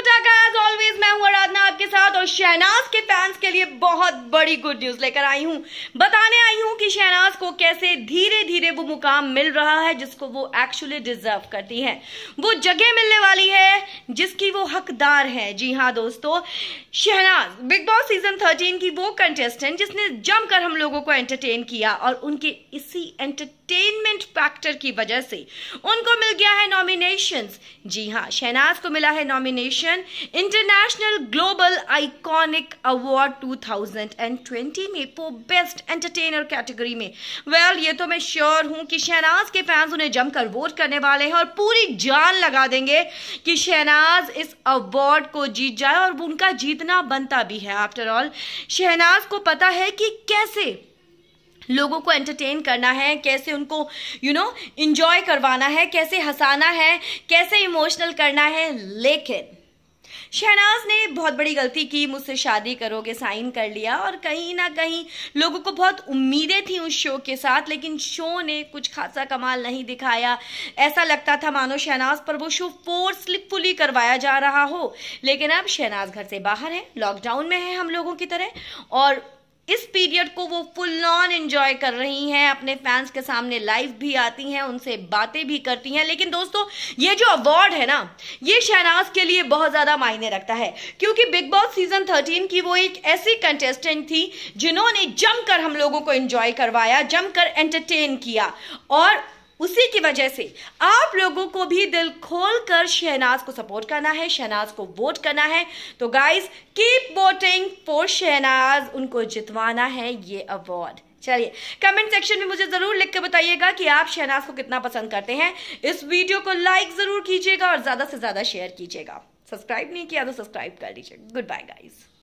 पटाखा एज आराधना आपके साथ और शहनाज के फैंस के लिए बहुत बड़ी गुड न्यूज लेकर आई हूं बताने आई हूं कि शहनाज को कैसे धीरे धीरे वो मुकाम मिल रहा है जिसको वो एक्चुअली डिजर्व करती है वो जगह मिलने वाली है हकदार है जी हाँ दोस्तों Shehnaaz Bigg Boss season thirteen की वो कंटेस्टेंट जिसने जमकर हम लोगों को एंटरटेन किया और उनके इसी एंटरटेनमेंट फैक्टर की वजह से उनको मिल गया है नॉमिनेशन जी हाँ शहनाज को मिला है nomination international global iconic award 2020 में फॉर बेस्ट एंटरटेनर कैटेगरी में वेल well, ये तो मैं श्योर हूं कि शहनाज के फैंस उन्हें जमकर वोट करने वाले हैं और पूरी जान लगा देंगे कि शहनाज इस अवार्ड को जीत जाए और उनका जीतना बनता भी है आफ्टर ऑल शहनाज को पता है कि कैसे लोगों को एंटरटेन करना है कैसे उनको यू नो इन्जॉय करवाना है कैसे हंसाना है कैसे इमोशनल करना है लेकिन शहनाज ने बहुत बड़ी गलती की मुझसे शादी करोगे साइन कर लिया और कहीं ना कहीं लोगों को बहुत उम्मीदें थी उस शो के साथ लेकिन शो ने कुछ खासा कमाल नहीं दिखाया ऐसा लगता था मानो शहनाज पर वो शो फोर्सफुली करवाया जा रहा हो लेकिन अब शहनाज घर से बाहर है लॉकडाउन में है हम लोगों की तरह और इस पीरियड को वो फुल ऑन एंजॉय कर रही हैं अपने फैंस के सामने लाइव भी आती हैं उनसे बातें भी करती हैं लेकिन दोस्तों ये जो अवार्ड है ना ये शहनाज के लिए बहुत ज़्यादा मायने रखता है क्योंकि बिग बॉस सीजन थर्टीन की वो एक ऐसी कंटेस्टेंट थी जिन्होंने जमकर हम लोगों को एंजॉय करवाया जमकर एंटरटेन किया और उसी की वजह से आप लोगों को भी दिल खोल कर शहनाज को सपोर्ट करना है शहनाज को वोट करना है तो guys keep voting for Shehnaaz उनको जितवाना है ये अवार्ड चलिए कमेंट सेक्शन में मुझे जरूर लिख के बताइएगा कि आप शहनाज को कितना पसंद करते हैं इस वीडियो को लाइक जरूर कीजिएगा और ज्यादा से ज्यादा शेयर कीजिएगा सब्सक्राइब नहीं किया तो सब्सक्राइब कर लीजिए गुड बाय गाइज